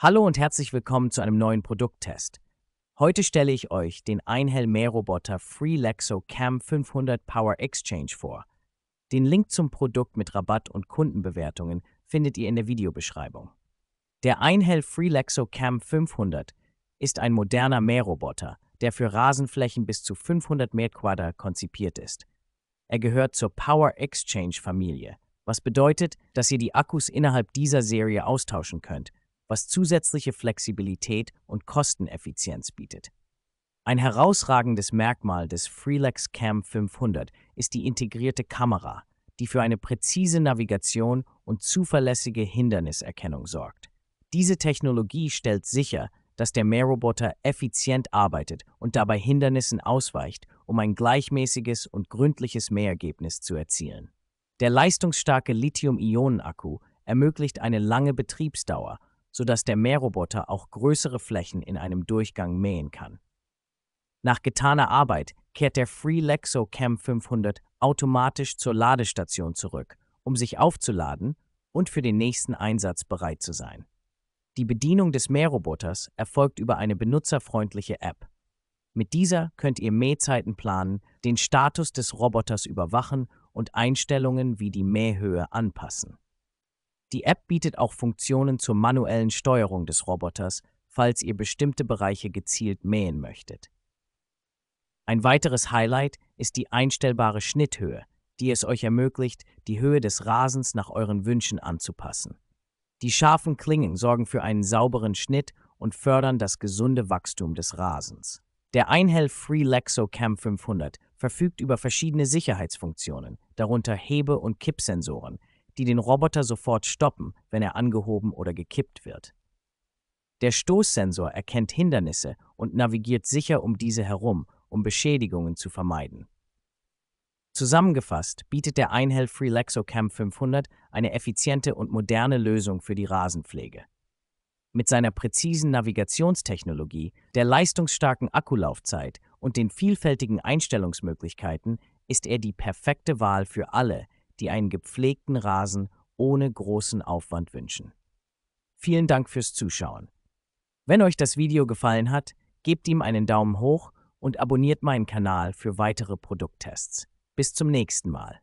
Hallo und herzlich willkommen zu einem neuen Produkttest. Heute stelle ich euch den Einhell Mähroboter Freelexo Cam 500 Power Exchange vor. Den Link zum Produkt mit Rabatt und Kundenbewertungen findet ihr in der Videobeschreibung. Der Einhell Freelexo Cam 500 ist ein moderner Mähroboter, der für Rasenflächen bis zu 500 Mehrquader konzipiert ist. Er gehört zur Power Exchange Familie, was bedeutet, dass ihr die Akkus innerhalb dieser Serie austauschen könnt, was zusätzliche Flexibilität und Kosteneffizienz bietet. Ein herausragendes Merkmal des Freelex Cam 500 ist die integrierte Kamera, die für eine präzise Navigation und zuverlässige Hinderniserkennung sorgt. Diese Technologie stellt sicher, dass der Mähroboter effizient arbeitet und dabei Hindernissen ausweicht, um ein gleichmäßiges und gründliches Mähergebnis zu erzielen. Der leistungsstarke Lithium-Ionen-Akku ermöglicht eine lange Betriebsdauer sodass der Mähroboter auch größere Flächen in einem Durchgang mähen kann. Nach getaner Arbeit kehrt der Freelexo Cam 500 automatisch zur Ladestation zurück, um sich aufzuladen und für den nächsten Einsatz bereit zu sein. Die Bedienung des Mähroboters erfolgt über eine benutzerfreundliche App. Mit dieser könnt ihr Mähzeiten planen, den Status des Roboters überwachen und Einstellungen wie die Mähhöhe anpassen. Die App bietet auch Funktionen zur manuellen Steuerung des Roboters, falls ihr bestimmte Bereiche gezielt mähen möchtet. Ein weiteres Highlight ist die einstellbare Schnitthöhe, die es euch ermöglicht, die Höhe des Rasens nach euren Wünschen anzupassen. Die scharfen Klingen sorgen für einen sauberen Schnitt und fördern das gesunde Wachstum des Rasens. Der Einhell Free Lexo Cam 500 verfügt über verschiedene Sicherheitsfunktionen, darunter Hebe- und Kippsensoren, die den Roboter sofort stoppen, wenn er angehoben oder gekippt wird. Der Stoßsensor erkennt Hindernisse und navigiert sicher um diese herum, um Beschädigungen zu vermeiden. Zusammengefasst bietet der Einhell Free Lexocam 500 eine effiziente und moderne Lösung für die Rasenpflege. Mit seiner präzisen Navigationstechnologie, der leistungsstarken Akkulaufzeit und den vielfältigen Einstellungsmöglichkeiten ist er die perfekte Wahl für alle, die einen gepflegten Rasen ohne großen Aufwand wünschen. Vielen Dank fürs Zuschauen. Wenn euch das Video gefallen hat, gebt ihm einen Daumen hoch und abonniert meinen Kanal für weitere Produkttests. Bis zum nächsten Mal.